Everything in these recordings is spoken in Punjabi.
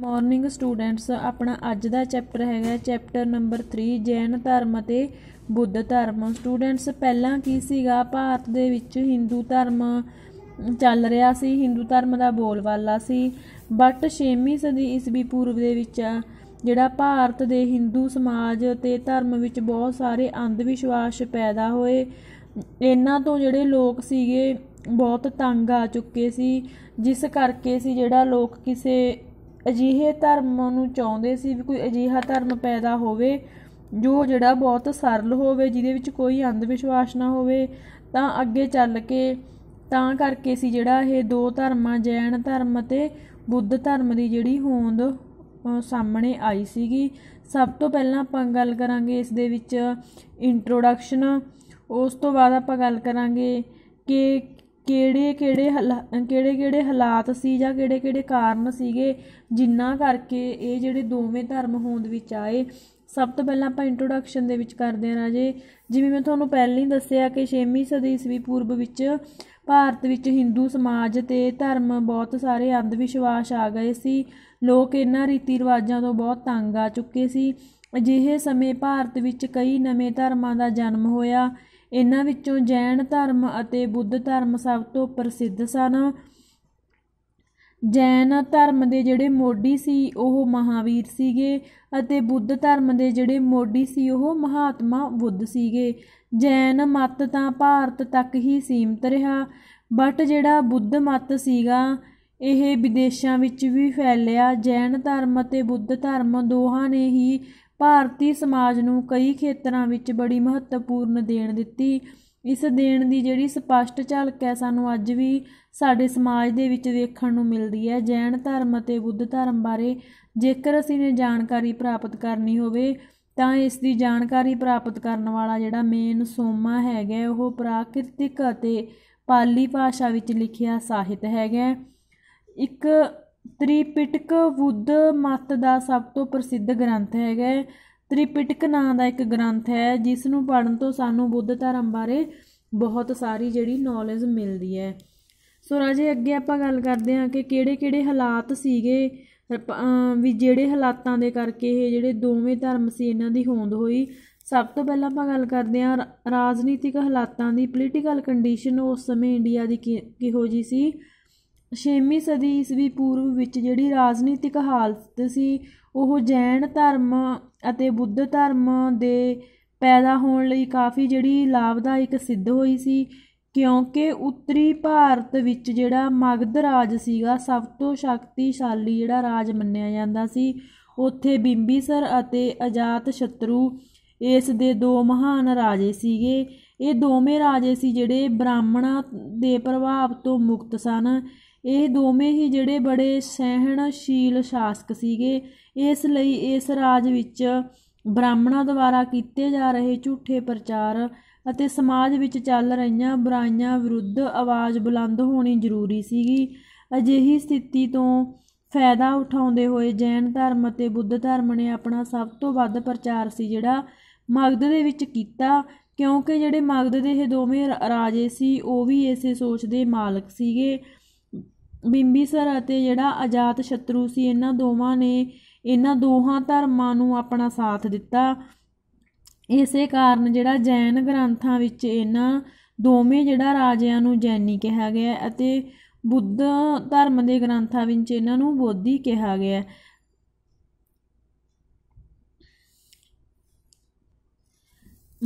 ਮਾਰਨਿੰਗ ਸਟੂਡੈਂਟਸ ਆਪਣਾ ਅੱਜ ਦਾ ਚੈਪਟਰ ਹੈਗਾ ਚੈਪਟਰ ਨੰਬਰ 3 ਜੈਨ ਧਰਮ ਅਤੇ ਬੁੱਧ ਧਰਮ ਸਟੂਡੈਂਟਸ ਪਹਿਲਾਂ ਕੀ ਸੀਗਾ ਭਾਰਤ ਦੇ ਵਿੱਚ Hindu ਧਰਮ ਚੱਲ ਰਿਹਾ ਸੀ Hindu ਧਰਮ ਦਾ ਬੋਲਵਾਲਾ ਸੀ ਬਟ 6ਵੀਂ ਸਦੀ ਈਸਵੀ ਪੂਰਵ ਦੇ ਵਿੱਚ ਜਿਹੜਾ ਭਾਰਤ ਦੇ Hindu ਸਮਾਜ ਤੇ ਧਰਮ ਵਿੱਚ ਬਹੁਤ ਸਾਰੇ ਅੰਧ ਵਿਸ਼ਵਾਸ ਪੈਦਾ ਹੋਏ ਇਹਨਾਂ ਤੋਂ ਜਿਹੜੇ ਲੋਕ ਸੀਗੇ ਬਹੁਤ ਤੰਗ ਆ ਚੁੱਕੇ ਸੀ ਜਿਸ ਕਰਕੇ ਸੀ ਜਿਹੜਾ ਲੋਕ ਕਿਸੇ ਅਜੀਹੇ ਧਰਮ ਨੂੰ ਚਾਹੁੰਦੇ ਸੀ ਵੀ ਕੋਈ ਅਜੀਹਾ ਧਰਮ ਪੈਦਾ ਹੋਵੇ ਜੋ ਜਿਹੜਾ ਬਹੁਤ ਸਰਲ ਹੋਵੇ ਜਿਹਦੇ ਵਿੱਚ ਕੋਈ ਅੰਧ ਵਿਸ਼ਵਾਸ ਨਾ ਹੋਵੇ ਤਾਂ ਅੱਗੇ ਚੱਲ ਕੇ ਤਾਂ ਕਰਕੇ ਸੀ ਜਿਹੜਾ ਇਹ ਦੋ ਧਰਮਾਂ ਜੈਨ ਧਰਮ ਤੇ ਬੁੱਧ ਧਰਮ ਦੀ ਜਿਹੜੀ ਹੋਂਦ ਸਾਹਮਣੇ ਆਈ ਸੀਗੀ ਸਭ ਤੋਂ ਪਹਿਲਾਂ ਆਪਾਂ ਗੱਲ ਕਰਾਂਗੇ ਇਸ ਦੇ ਵਿੱਚ ਇੰਟਰੋਡਕਸ਼ਨ ਉਸ ਤੋਂ ਬਾਅਦ ਆਪਾਂ ਗੱਲ ਕਰਾਂਗੇ ਕਿ ਕਿਹੜੇ ਕਿਹੜੇ ਹਾਲਾਤ ਕਿਹੜੇ ਕਿਹੜੇ ਹਾਲਾਤ ਸੀ ਜਾਂ ਕਿਹੜੇ ਕਿਹੜੇ ਕਾਰਨ ਸੀਗੇ ਜਿਨ੍ਹਾਂ ਕਰਕੇ ਇਹ ਜਿਹੜੇ ਦੋਵੇਂ ਧਰਮ ਹੋਂਦ ਵਿੱਚ ਆਏ ਸਭ ਤੋਂ ਪਹਿਲਾਂ ਆਪਾਂ ਇੰਟਰੋਡਕਸ਼ਨ ਦੇ ਵਿੱਚ ਕਰਦੇ ਹਾਂ ਰਾਜੇ ਜਿਵੇਂ ਮੈਂ ਤੁਹਾਨੂੰ ਪਹਿਲਾਂ ਹੀ ਦੱਸਿਆ ਕਿ 6ਵੀਂ ਸਦੀ ਈਸਵੀ ਪੂਰਬ ਵਿੱਚ ਭਾਰਤ ਵਿੱਚ ਹਿੰਦੂ ਸਮਾਜ ਤੇ ਧਰਮ ਬਹੁਤ ਸਾਰੇ ਅੰਧ ਵਿਸ਼ਵਾਸ ਆ ਗਏ ਸੀ ਲੋਕ ਇਹਨਾਂ ਰੀਤੀ ਰਿਵਾਜਾਂ ਤੋਂ ਬਹੁਤ ਤੰਗ ਆ ਚੁੱਕੇ ਸੀ ਅਜਿਹੇ ਸਮੇਂ ਭਾਰਤ ਵਿੱਚ ਕਈ ਨਵੇਂ ਧਰਮਾਂ ਦਾ ਜਨਮ ਹੋਇਆ ਇਹਨਾਂ ਵਿੱਚੋਂ ਜੈਨ ਧਰਮ ਅਤੇ ਬੁੱਧ ਧਰਮ ਸਭ ਤੋਂ ਪ੍ਰਸਿੱਧ ਸਨ ਜੈਨ ਧਰਮ ਦੇ ਜਿਹੜੇ ਮੋਢੀ ਸੀ ਉਹ ਮਹਾਵੀਰ ਸੀਗੇ ਅਤੇ ਬੁੱਧ ਧਰਮ ਦੇ ਜਿਹੜੇ ਮੋਢੀ ਸੀ ਉਹ ਮਹਾਤਮਾ ਬੁੱਧ ਸੀਗੇ ਜੈਨ ਮਤ ਤਾਂ ਭਾਰਤ ਤੱਕ ਹੀ ਸੀਮਤ ਰਿਹਾ ਬਟ ਜਿਹੜਾ ਬੁੱਧ ਮਤ ਸੀਗਾ ਇਹ ਵਿਦੇਸ਼ਾਂ ਵਿੱਚ ਵੀ ਫੈਲਿਆ ਜੈਨ ਧਰਮ ਅਤੇ ਬੁੱਧ ਧਰਮ ਦੋਹਾਂ ਨੇ ਹੀ ਭਾਰਤੀ ਸਮਾਜ ਨੂੰ ਕਈ ਖੇਤਰਾਂ ਵਿੱਚ ਬੜੀ ਮਹੱਤਵਪੂਰਨ ਦੇਣ ਦਿੱਤੀ ਇਸ ਦੇਣ ਦੀ ਜਿਹੜੀ ਸਪਸ਼ਟ ਝਲਕ ਹੈ ਸਾਨੂੰ ਅੱਜ ਵੀ ਸਾਡੇ ਸਮਾਜ ਦੇ ਵਿੱਚ ਵੇਖਣ ਨੂੰ ਮਿਲਦੀ ਹੈ ਜੈਨ ਧਰਮ ਅਤੇ ਬੁੱਧ ਧਰਮ ਬਾਰੇ ਜੇਕਰ ਅਸੀਂ ਨੇ ਜਾਣਕਾਰੀ ਪ੍ਰਾਪਤ ਕਰਨੀ ਹੋਵੇ ਤਾਂ ਇਸ ਦੀ ਜਾਣਕਾਰੀ ਪ੍ਰਾਪਤ ਕਰਨ ਵਾਲਾ ਜਿਹੜਾ ਮੇਨ ਸੋਮਾ ਹੈਗਾ ਉਹ ਪ੍ਰਾਕਿਰਤਿਕ ਅਤੇ ਪਾਲੀ ਭਾਸ਼ਾ ਵਿੱਚ ਲਿਖਿਆ ਸਾਹਿਤ ਹੈਗਾ ਇੱਕ ਤ੍ਰਿਪਿਟਕ ਬੁੱਧ ਮਤ ਦਾ ਸਭ ਤੋਂ ਪ੍ਰਸਿੱਧ ਗ੍ਰੰਥ ਹੈਗਾ ਤ੍ਰਿਪਿਟਕ ਨਾਂ ਦਾ ਇੱਕ ਗ੍ਰੰਥ ਹੈ ਜਿਸ ਨੂੰ ਪੜ੍ਹਨ ਤੋਂ ਸਾਨੂੰ ਬੁੱਧ ਧਰਮ ਬਾਰੇ ਬਹੁਤ ਸਾਰੀ ਜਿਹੜੀ ਨੌਲੇਜ ਮਿਲਦੀ ਹੈ ਸੋ ਰਾਜੇ ਅੱਗੇ ਆਪਾਂ ਗੱਲ ਕਰਦੇ ਹਾਂ ਕਿ ਕਿਹੜੇ ਕਿਹੜੇ ਹਾਲਾਤ ਸੀਗੇ ਵੀ ਜਿਹੜੇ ਹਾਲਾਤਾਂ ਦੇ ਕਰਕੇ ਇਹ ਜਿਹੜੇ ਦੋਵੇਂ ਧਰਮ ਸੀ ਇਹਨਾਂ ਦੀ ਹੋਂਦ ਹੋਈ ਸਭ ਤੋਂ ਪਹਿਲਾਂ ਆਪਾਂ ਗੱਲ ਕਰਦੇ ਹਾਂ ਰਾਜਨੀਤਿਕ ਹਾਲਾਤਾਂ ਦੀ ਪੋਲੀਟੀਕਲ ਕੰਡੀਸ਼ਨ ਉਸ ਸਮੇਂ ਇੰਡੀਆ ਦੀ ਕਿਹੋ ਜੀ ਸੀ ਛੇਵੀਂ ਸਦੀ ਈਸਵੀ ਪੂਰਵ ਵਿੱਚ ਜਿਹੜੀ ਰਾਜਨੀਤਿਕ ਹਾਲਤ ਸੀ ਉਹ ਜੈਨ ਧਰਮ ਅਤੇ ਬੁੱਧ ਧਰਮ ਦੇ ਪੈਦਾ ਹੋਣ ਲਈ ਕਾਫੀ ਜਿਹੜੀ ਲਾਭਦਾਇਕ ਸਿੱਧ ਹੋਈ ਸੀ ਕਿਉਂਕਿ ਉੱਤਰੀ ਭਾਰਤ ਵਿੱਚ ਜਿਹੜਾ ਮਗਧ ਰਾਜ ਸੀਗਾ ਸਭ ਤੋਂ ਸ਼ਕਤੀਸ਼ਾਲੀ ਜਿਹੜਾ ਰਾਜ ਮੰਨਿਆ ਜਾਂਦਾ ਸੀ ਉੱਥੇ ਬਿੰਬੀਸਰ ਅਤੇ ਅਜਾਤ ਸ਼ਤਰੂ ਇਸ ਦੇ ਦੋ ਮਹਾਨ ਰਾਜੇ ਸੀਗੇ ਇਹ ਦੋਵੇਂ ਰਾਜੇ ਸੀ ਜਿਹੜੇ ਬ੍ਰਾਹਮਣਾਂ ਦੇ ਪ੍ਰਭਾਵ ਤੋਂ ਮੁਕਤ ਸਨ ਇਹ ਦੋਵੇਂ ਹੀ ਜਿਹੜੇ ਬੜੇ ਸਹਿਣਸ਼ੀਲ ਸ਼ਾਸਕ ਸੀਗੇ ਇਸ ਲਈ ਇਸ ਰਾਜ ਵਿੱਚ ਬ੍ਰਾਹਮਣਾਂ ਦੁਆਰਾ ਕੀਤੇ ਜਾ ਰਹੇ ਝੂਠੇ ਪ੍ਰਚਾਰ ਅਤੇ ਸਮਾਜ ਵਿੱਚ ਚੱਲ ਰਹੀਆਂ ਬੁਰਾਈਆਂ ਵਿਰੁੱਧ ਆਵਾਜ਼ ਬੁਲੰਦ ਹੋਣੀ ਜ਼ਰੂਰੀ ਸੀਗੀ ਅਜਿਹੀ ਸਥਿਤੀ ਤੋਂ ਫਾਇਦਾ ਉਠਾਉਂਦੇ ਹੋਏ ਜੈਨ ਧਰਮ ਅਤੇ ਬੁੱਧ ਧਰਮ ਨੇ ਆਪਣਾ ਸਭ ਤੋਂ ਵੱਧ ਪ੍ਰਚਾਰ ਸੀ ਜਿਹੜਾ ਮਗਧ ਦੇ ਵਿੱਚ ਕੀਤਾ ਕਿਉਂਕਿ ਜਿਹੜੇ ਮਗਧ ਦੇ ਇਹ ਦੋਵੇਂ ਰਾਜੇ ਸੀ ਉਹ ਵੀ ਇਸੇ ਸੋਚ ਦੇ ਮਾਲਕ ਸੀਗੇ ਬਿੰਬੀਸਰ ਅਤੇ ਜਿਹੜਾ ਆਜ਼ਾਦ ਸ਼ਤਰੂ ਸੀ ਇਹਨਾਂ ਦੋਵਾਂ ਨੇ ਇਹਨਾਂ ਦੋਹਾਂ ਧਰਮਾਂ ਨੂੰ ਆਪਣਾ ਸਾਥ ਦਿੱਤਾ ਇਸੇ ਕਾਰਨ ਜਿਹੜਾ ਜੈਨ ਗ੍ਰੰਥਾਂ ਵਿੱਚ ਇਹਨਾਂ ਦੋਵੇਂ ਜਿਹੜਾ ਰਾਜਿਆਂ ਨੂੰ ਜੈਨੀ ਕਿਹਾ ਗਿਆ ਅਤੇ ਬੁੱਧ ਧਰਮ ਦੇ ਗ੍ਰੰਥਾਂ ਵਿੱਚ ਇਹਨਾਂ ਨੂੰ ਬੋਧੀ ਕਿਹਾ ਗਿਆ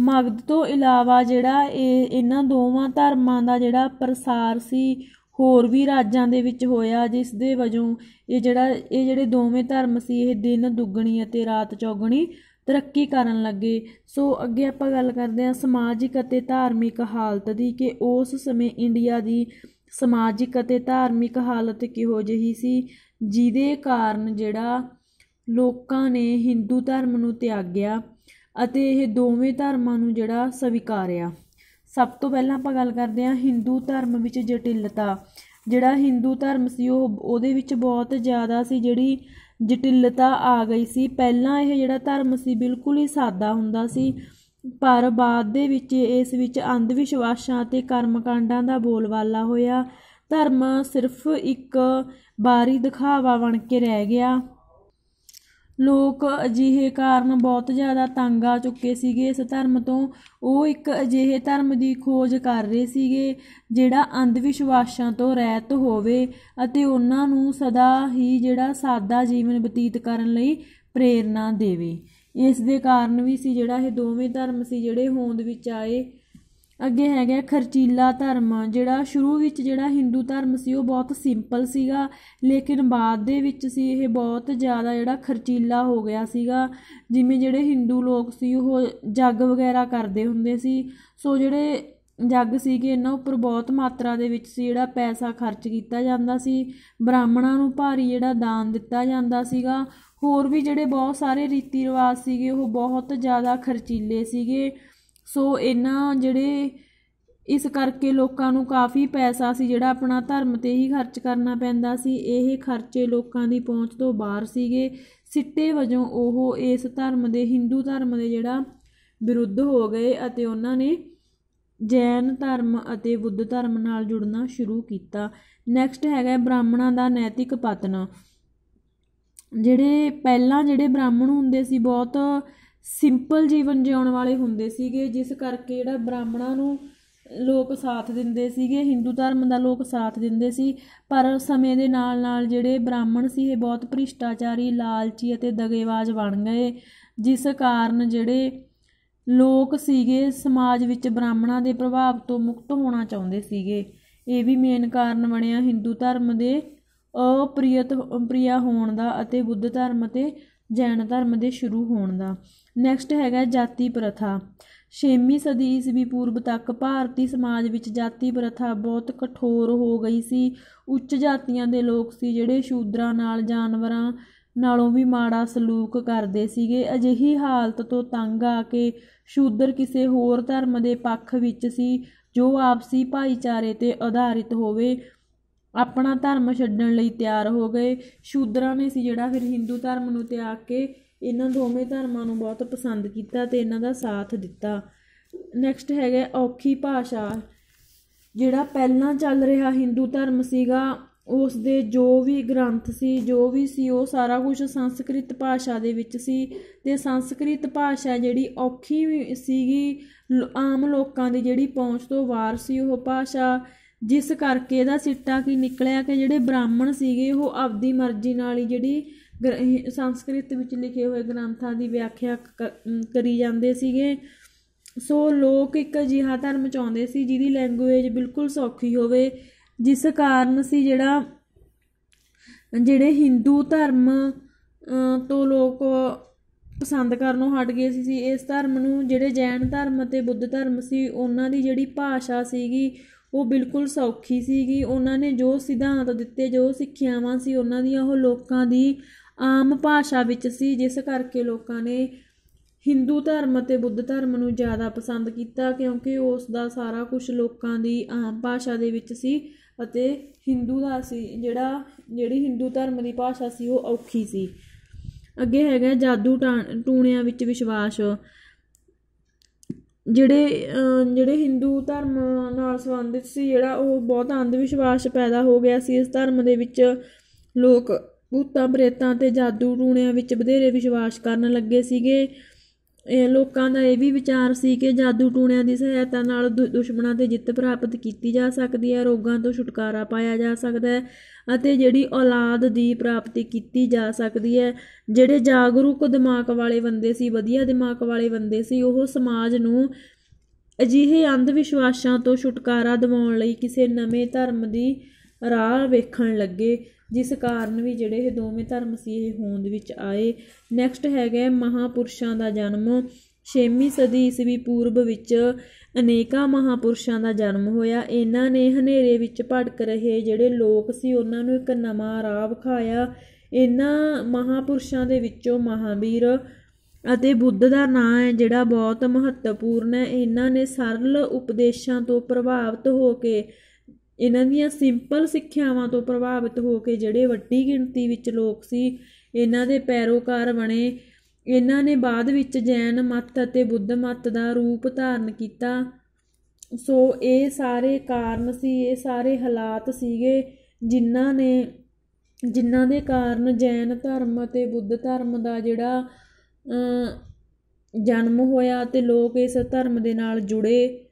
ਮਗਧ ਤੋਂ ਇਲਾਵਾ ਜਿਹੜਾ ਇਹ ਇਹਨਾਂ ਦੋਵਾਂ ਧਰਮਾਂ ਦਾ ਜਿਹੜਾ ਪ੍ਰਸਾਰ ਸੀ ਹੋਰ ਵੀ ਰਾਜਾਂ ਦੇ ਵਿੱਚ ਹੋਇਆ ਜਿਸ ਦੇ ਵਜੋਂ ਇਹ ਜਿਹੜਾ ਇਹ ਜਿਹੜੇ ਦੋਵੇਂ ਧਰਮ ਸੀ ਇਹ ਦਿਨ ਦੁੱਗਣੀ ਅਤੇ ਰਾਤ ਚੌਗਣੀ ਤਰੱਕੀ ਕਰਨ ਲੱਗੇ ਸੋ ਅੱਗੇ ਆਪਾਂ ਗੱਲ ਕਰਦੇ ਹਾਂ ਸਮਾਜਿਕ ਅਤੇ ਧਾਰਮਿਕ ਹਾਲਤ ਦੀ ਕਿ ਉਸ ਸਮੇਂ ਇੰਡੀਆ ਦੀ ਸਮਾਜਿਕ ਅਤੇ ਧਾਰਮਿਕ ਹਾਲਤ ਕਿਹੋ ਜਿਹੀ ਸੀ ਜਿਹਦੇ ਕਾਰਨ ਜਿਹੜਾ ਲੋਕਾਂ ਨੇ ਹਿੰਦੂ ਧਰਮ ਨੂੰ ਤਿਆਗਿਆ ਅਤੇ ਇਹ ਦੋਵੇਂ ਧਰਮਾਂ ਨੂੰ ਜਿਹੜਾ ਸਵੀਕਾਰਿਆ ਸਭ ਤੋਂ ਪਹਿਲਾਂ ਆਪਾਂ ਗੱਲ ਕਰਦੇ ਹਾਂ ਹਿੰਦੂ ਧਰਮ ਵਿੱਚ ਜਟਿਲਤਾ ਜਿਹੜਾ ਹਿੰਦੂ ਧਰਮ ਸੀ ਉਹ ਉਹਦੇ ਵਿੱਚ ਬਹੁਤ ਜ਼ਿਆਦਾ ਸੀ ਜਿਹੜੀ ਜਟਿਲਤਾ ਆ ਗਈ ਸੀ ਪਹਿਲਾਂ ਇਹ ਜਿਹੜਾ ਧਰਮ ਸੀ ਬਿਲਕੁਲ ਹੀ ਸਾਦਾ ਹੁੰਦਾ ਸੀ ਪਰ ਬਾਅਦ ਦੇ ਵਿੱਚ ਇਸ ਵਿੱਚ ਅੰਧ ਵਿਸ਼ਵਾਸਾਂ ਅਤੇ ਕਰਮਕਾਂਡਾਂ ਦਾ ਬੋਲਬਾਲਾ ਹੋਇਆ ਧਰਮ ਸਿਰਫ ਇੱਕ ਬਾਰੀ ਦਿਖਾਵਾ ਬਣ ਕੇ ਰਹਿ ਗਿਆ ਲੋਕ ਅਜਿਹੇ ਕਾਰਨ ਬਹੁਤ ਜ਼ਿਆਦਾ ਤੰਗ ਆ ਚੁੱਕੇ ਸੀਗੇ ਇਸ ਧਰਮ ਤੋਂ ਉਹ ਇੱਕ ਅਜਿਹੇ ਧਰਮ ਦੀ ਖੋਜ ਕਰ ਰਹੇ ਸੀਗੇ ਜਿਹੜਾ ਅੰਧ ਵਿਸ਼ਵਾਸਾਂ ਤੋਂ ਰਹਿਤ ਹੋਵੇ ਅਤੇ ਉਹਨਾਂ ਨੂੰ ਸਦਾ ਹੀ ਜਿਹੜਾ ਸਾਦਾ ਜੀਵਨ ਬਤੀਤ ਕਰਨ ਲਈ ਪ੍ਰੇਰਣਾ ਦੇਵੇ ਇਸ ਦੇ ਕਾਰਨ ਵੀ ਸੀ ਜਿਹੜਾ ਇਹ ਦੋਵੇਂ ਧਰਮ ਸੀ ਜਿਹੜੇ ਹੋਂਦ ਵਿੱਚ ਆਏ ਅੱਗੇ ਹੈਗਾ ਖਰਚੀਲਾ ਧਰਮ ਜਿਹੜਾ ਸ਼ੁਰੂ ਵਿੱਚ ਜਿਹੜਾ ਹਿੰਦੂ ਧਰਮ ਸੀ ਉਹ ਬਹੁਤ ਸਿੰਪਲ ਸੀਗਾ ਲੇਕਿਨ ਬਾਅਦ ਦੇ ਵਿੱਚ ਸੀ ਇਹ ਬਹੁਤ ਜ਼ਿਆਦਾ ਜਿਹੜਾ ਖਰਚੀਲਾ ਹੋ ਗਿਆ ਸੀਗਾ ਜਿਵੇਂ ਜਿਹੜੇ ਹਿੰਦੂ ਲੋਕ ਸੀ ਉਹ ਜੱਗ ਵਗੈਰਾ ਕਰਦੇ ਹੁੰਦੇ ਸੀ ਸੋ ਜਿਹੜੇ ਜੱਗ ਸੀਗੇ ਇਹਨਾਂ ਉੱਪਰ ਬਹੁਤ ਮਾਤਰਾ ਦੇ ਵਿੱਚ ਸੀ ਜਿਹੜਾ ਪੈਸਾ ਖਰਚ ਕੀਤਾ ਜਾਂਦਾ ਸੀ ਬ੍ਰਾਹਮਣਾਂ ਨੂੰ ਭਾਰੀ ਜਿਹੜਾ ਦਾਨ ਦਿੱਤਾ ਜਾਂਦਾ ਸੀਗਾ ਹੋਰ ਵੀ ਜਿਹੜੇ ਬਹੁਤ ਸਾਰੇ ਰੀਤੀ ਰਿਵਾਜ ਸੀਗੇ ਉਹ ਬਹੁਤ ਜ਼ਿਆਦਾ ਖਰਚੀਲੇ ਸੀਗੇ ਸੋ ਇਹਨਾਂ ਜਿਹੜੇ ਇਸ ਕਰਕੇ ਲੋਕਾਂ ਨੂੰ ਕਾਫੀ ਪੈਸਾ ਸੀ ਜਿਹੜਾ ਆਪਣਾ ਧਰਮ ਤੇ ਹੀ ਖਰਚ ਕਰਨਾ ਪੈਂਦਾ ਸੀ ਇਹ ਖਰਚੇ ਲੋਕਾਂ ਦੀ ਪਹੁੰਚ ਤੋਂ ਬਾਹਰ ਸੀਗੇ ਸਿੱਟੇ ਵਜੋਂ ਉਹ ਇਸ ਧਰਮ ਦੇ ਹਿੰਦੂ ਧਰਮ ਦੇ ਜਿਹੜਾ ਵਿਰੁੱਧ ਹੋ ਗਏ ਅਤੇ ਉਹਨਾਂ ਨੇ ਜੈਨ ਧਰਮ ਅਤੇ ਬੁੱਧ ਧਰਮ ਨਾਲ ਜੁੜਨਾ ਸ਼ੁਰੂ ਕੀਤਾ ਨੈਕਸਟ ਹੈਗਾ ਬ੍ਰਾਹਮਣਾਂ ਦਾ ਨੈਤਿਕ ਪਤਨ ਜਿਹੜੇ ਪਹਿਲਾਂ ਜਿਹੜੇ ਬ੍ਰਾਹਮਣ ਹੁੰਦੇ ਸੀ ਬਹੁਤ ਸਿੰਪਲ ਜੀਵਨ ਜਿਉਣ ਵਾਲੇ ਹੁੰਦੇ ਸੀਗੇ ਜਿਸ ਕਰਕੇ ਜਿਹੜਾ ਬ੍ਰਾਹਮਣਾਂ ਨੂੰ ਲੋਕ ਸਾਥ ਦਿੰਦੇ ਸੀਗੇ Hindu ਧਰਮ ਦਾ ਲੋਕ ਸਾਥ ਦਿੰਦੇ ਸੀ ਪਰ ਸਮੇਂ ਦੇ ਨਾਲ ਨਾਲ ਜਿਹੜੇ ਬ੍ਰਾਹਮਣ ਸੀ ਇਹ ਬਹੁਤ ਭ੍ਰਿਸ਼ਟਾਚਾਰੀ ਲਾਲਚੀ ਅਤੇ ਦਗੇਬਾਜ਼ ਬਣ ਗਏ ਜਿਸ ਕਾਰਨ ਜਿਹੜੇ ਲੋਕ ਸੀਗੇ ਸਮਾਜ ਵਿੱਚ ਬ੍ਰਾਹਮਣਾਂ ਦੇ ਪ੍ਰਭਾਵ ਤੋਂ ਮੁਕਤ ਹੋਣਾ ਚਾਹੁੰਦੇ ਸੀਗੇ ਇਹ ਵੀ ਮੇਨ ਕਾਰਨ ਬਣਿਆ Hindu ਧਰਮ ਦੇ ਅਪ੍ਰਿਯਤ ਪ੍ਰਿਆ ਹੋਣ ਦਾ ਅਤੇ ਬੁੱਧ ਧਰਮ ਤੇ ਜੈਨ ਧਰਮ ਦੇ ਸ਼ੁਰੂ ਹੋਣ ਦਾ ਨੈਕਸਟ ਹੈਗਾ ਜਾਤੀ ਪ੍ਰਥਾ 6ਵੀਂ ਸਦੀ ਈਸਵੀ ਪੂਰਬ ਤੱਕ ਭਾਰਤੀ ਸਮਾਜ ਵਿੱਚ ਜਾਤੀ ਪ੍ਰਥਾ ਬਹੁਤ ਕਠੋਰ ਹੋ ਗਈ ਸੀ ਉੱਚ ਜਾਤੀਆਂ ਦੇ ਲੋਕ ਸੀ ਜਿਹੜੇ ਸ਼ੂਦਰਾਂ ਨਾਲ ਜਾਨਵਰਾਂ ਨਾਲੋਂ ਵੀ ਮਾੜਾ ਸਲੂਕ ਕਰਦੇ ਸੀਗੇ ਅਜਿਹੀ ਹਾਲਤ ਤੋਂ ਤੰਗ ਆ ਕੇ ਸ਼ੂਦਰ ਕਿਸੇ ਹੋਰ ਧਰਮ ਦੇ ਪੱਖ ਵਿੱਚ ਸੀ ਜੋ ਆਪਸੀ ਭਾਈਚਾਰੇ ਤੇ ਆਧਾਰਿਤ ਹੋਵੇ ਆਪਣਾ ਧਰਮ ਛੱਡਣ ਲਈ ਤਿਆਰ ਹੋ ਗਏ ਸ਼ੂਦਰਾਂ ਨੇ ਸੀ ਜਿਹੜਾ ਫਿਰ ਹਿੰਦੂ ਧਰਮ ਨੂੰ ਤਿਆਗ ਕੇ ਇਹਨਾਂ ਦੋਵੇਂ ਧਰਮਾਂ ਨੂੰ ਬਹੁਤ ਪਸੰਦ ਕੀਤਾ ਤੇ ਇਹਨਾਂ ਦਾ ਸਾਥ ਦਿੱਤਾ ਨੈਕਸਟ ਹੈਗਾ ਔਖੀ ਭਾਸ਼ਾ ਜਿਹੜਾ ਪਹਿਲਾਂ ਚੱਲ ਰਿਹਾ ਹਿੰਦੂ ਧਰਮ ਸੀਗਾ ਉਸ ਦੇ ਜੋ ਵੀ ਗ੍ਰੰਥ ਸੀ ਜੋ ਵੀ ਸੀ ਉਹ ਸਾਰਾ ਕੁਝ ਸੰਸਕ੍ਰਿਤ ਭਾਸ਼ਾ ਦੇ ਵਿੱਚ ਸੀ ਤੇ ਸੰਸਕ੍ਰਿਤ ਭਾਸ਼ਾ ਜਿਹੜੀ ਔਖੀ ਸੀਗੀ ਆਮ ਲੋਕਾਂ ਦੀ ਜਿਹੜੀ ਪਹੁੰਚ ਤੋਂ ਬਾਹਰ ਸੀ ਉਹ ਭਾਸ਼ਾ ਜਿਸ ਕਰਕੇ ਇਹਦਾ ਸਿੱਟਾ ਕੀ ਨਿਕਲਿਆ ਕਿ ਜਿਹੜੇ ਬ੍ਰਾਹਮਣ ਸੀਗੇ ਉਹ ਆਪਦੀ ਮਰਜ਼ੀ ਨਾਲ ਹੀ ਜਿਹੜੀ ਸੰਸਕ੍ਰਿਤ ਵਿੱਚ ਲਿਖੇ ਹੋਏ ਗ੍ਰੰਥਾਂ ਦੀ ਵਿਆਖਿਆ ਕਰੀ ਜਾਂਦੇ ਸੀਗੇ ਸੋ ਲੋਕ ਇੱਕ ਅਜਿਹਾ ਧਰਮ ਚਾਹੁੰਦੇ ਸੀ ਜਿਹਦੀ ਲੈਂਗੁਏਜ ਬਿਲਕੁਲ ਸੌਖੀ ਹੋਵੇ ਜਿਸ ਕਾਰਨ ਸੀ ਜਿਹੜਾ ਜਿਹੜੇ ਹਿੰਦੂ ਧਰਮ ਤੋਂ ਲੋਕ ਪਸੰਦ ਕਰਨੋਂ ਹਟ ਗਏ ਸੀ ਇਸ ਧਰਮ ਨੂੰ ਜਿਹੜੇ ਜੈਨ ਧਰਮ ਅਤੇ ਬੁੱਧ ਧਰਮ ਸੀ ਉਹਨਾਂ ਦੀ ਜਿਹੜੀ ਭਾਸ਼ਾ ਸੀਗੀ ਉਹ ਬਿਲਕੁਲ ਸੌਖੀ ਸੀਗੀ ਉਹਨਾਂ ਨੇ ਜੋ ਸਿਧਾਂਤ ਦਿੱਤੇ ਜੋ ਸਿੱਖਿਆਵਾਂ ਸੀ ਉਹਨਾਂ ਦੀਆਂ ਉਹ ਲੋਕਾਂ ਦੀ ਆਮ ਭਾਸ਼ਾ ਵਿੱਚ ਸੀ ਜਿਸ ਕਰਕੇ ਲੋਕਾਂ ਨੇ Hindu ਧਰਮ ਅਤੇ ਬੁੱਧ ਧਰਮ ਨੂੰ ਜ਼ਿਆਦਾ ਪਸੰਦ ਕੀਤਾ ਕਿਉਂਕਿ ਉਸ ਦਾ ਸਾਰਾ ਕੁਝ ਲੋਕਾਂ ਦੀ ਆਮ ਭਾਸ਼ਾ ਦੇ ਵਿੱਚ ਸੀ ਅਤੇ Hindu ਦਾ ਸੀ ਜਿਹੜਾ ਜਿਹੜੀ Hindu ਧਰਮ ਦੀ ਭਾਸ਼ਾ ਸੀ ਉਹ ਔਖੀ ਸੀ ਅੱਗੇ ਹੈਗਾ ਜਾਦੂ ਟੂਣਿਆਂ ਵਿੱਚ ਵਿਸ਼ਵਾਸ ਜਿਹੜੇ ਜਿਹੜੇ ਹਿੰਦੂ ਧਰਮ ਨਾਲ ਸੰਬੰਧਿਤ ਸੀ ਜਿਹੜਾ ਉਹ ਬਹੁਤ ਅੰਧ ਵਿਸ਼ਵਾਸ ਪੈਦਾ ਹੋ ਗਿਆ ਸੀ ਇਸ ਧਰਮ ਦੇ ਵਿੱਚ ਲੋਕ ਭੂਤਾਂ ਪ੍ਰੇਤਾਂ ਤੇ ਜਾਦੂ ਟੂਣਿਆਂ ਵਿੱਚ ਵਧੇਰੇ ਵਿਸ਼ਵਾਸ ਕਰਨ ਲੱਗੇ ਸੀਗੇ ਇਹ ਲੋਕਾਂ ਦਾ ਇਹ ਵੀ ਵਿਚਾਰ ਸੀ ਕਿ ਜਾਦੂ ਟੂਣਿਆਂ ਦੀ ਸਹਾਇਤਾ ਨਾਲ ਦੁਸ਼ਮਣਾਂ ਤੇ ਜਿੱਤ ਪ੍ਰਾਪਤ ਕੀਤੀ ਜਾ ਸਕਦੀ ਹੈ ਰੋਗਾਂ ਤੋਂ ਛੁਟਕਾਰਾ ਪਾਇਆ ਜਾ ਸਕਦਾ ਹੈ ਅਤੇ ਜਿਹੜੀ ਔਲਾਦ ਦੀ ਪ੍ਰਾਪਤੀ ਕੀਤੀ ਜਾ ਸਕਦੀ ਹੈ ਜਿਹੜੇ ਜਾਗਰੂਕ ਦਿਮਾਗ ਵਾਲੇ ਬੰਦੇ ਸੀ ਵਧੀਆ ਦਿਮਾਗ ਵਾਲੇ ਬੰਦੇ ਸੀ ਉਹ ਸਮਾਜ ਨੂੰ ਅਜਿਹੇ ਅੰਧ ਵਿਸ਼ਵਾਸਾਂ ਤੋਂ ਛੁਟਕਾਰਾ ਦਿਵਾਉਣ ਲਈ ਕਿਸੇ ਨਵੇਂ ਧਰਮ ਦੀ ਰਾਹ ਵੇਖਣ ਲੱਗੇ ਜਿਸ ਕਾਰਨ ਵੀ ਜਿਹੜੇ ਇਹ ਦੋਵੇਂ ਧਰਮ ਸੀ ਇਹ ਹੋਂਦ ਵਿੱਚ ਆਏ ਨੈਕਸਟ ਹੈਗਾ ਮਹਾਪੁਰਸ਼ਾਂ ਦਾ ਜਨਮ 6ਵੀਂ ਸਦੀ ਈਸਵੀ ਪੂਰਬ ਵਿੱਚ ਅਨੇਕਾਂ ਮਹਾਪੁਰਸ਼ਾਂ ਦਾ ਜਨਮ ਹੋਇਆ ਇਹਨਾਂ ਨੇ ਹਨੇਰੇ ਵਿੱਚ ਭਟਕ ਰਹੇ ਜਿਹੜੇ ਲੋਕ ਸੀ ਉਹਨਾਂ ਨੂੰ ਇੱਕ ਨਵਾਂ ਰਾਹ ਵਿਖਾਇਆ ਇਹਨਾਂ ਮਹਾਪੁਰਸ਼ਾਂ ਦੇ ਵਿੱਚੋਂ ਮਹਾਵੀਰ ਅਤੇ ਬੁੱਧ ਦਾ ਨਾਂ ਹੈ ਜਿਹੜਾ ਬਹੁਤ ਮਹੱਤਵਪੂਰਨ ਹੈ ਇਹਨਾਂ ਨੇ ਸਰਲ ਉਪਦੇਸ਼ਾਂ ਤੋਂ ਪ੍ਰਭਾਵਿਤ ਹੋ ਕੇ ਇਹਨਾਂ ਦੀਆਂ ਸਿੰਪਲ ਸਿੱਖਿਆਵਾਂ ਤੋਂ ਪ੍ਰਭਾਵਿਤ ਹੋ ਕੇ ਜਿਹੜੇ ਵੱਡੀ ਗਿਣਤੀ ਵਿੱਚ ਲੋਕ ਸੀ ਇਹਨਾਂ ਦੇ ਪੈਰੋਕਾਰ ਬਣੇ ਇਹਨਾਂ ਨੇ ਬਾਅਦ ਵਿੱਚ ਜੈਨ ਮਤ ਅਤੇ ਬੁੱਧ ਮਤ ਦਾ ਰੂਪ ਧਾਰਨ ਕੀਤਾ ਸੋ ਇਹ ਸਾਰੇ ਕਾਰਨ ਸੀ ਇਹ ਸਾਰੇ ਹਾਲਾਤ ਸੀਗੇ ਜਿਨ੍ਹਾਂ ਨੇ ਜਿਨ੍ਹਾਂ ਦੇ ਕਾਰਨ ਜੈਨ ਧਰਮ ਅਤੇ ਬੁੱਧ ਧਰਮ ਦਾ ਜਿਹੜਾ ਜਨਮ ਹੋਇਆ ਤੇ ਲੋਕ ਇਸ ਧਰਮ ਦੇ ਨਾਲ ਜੁੜੇ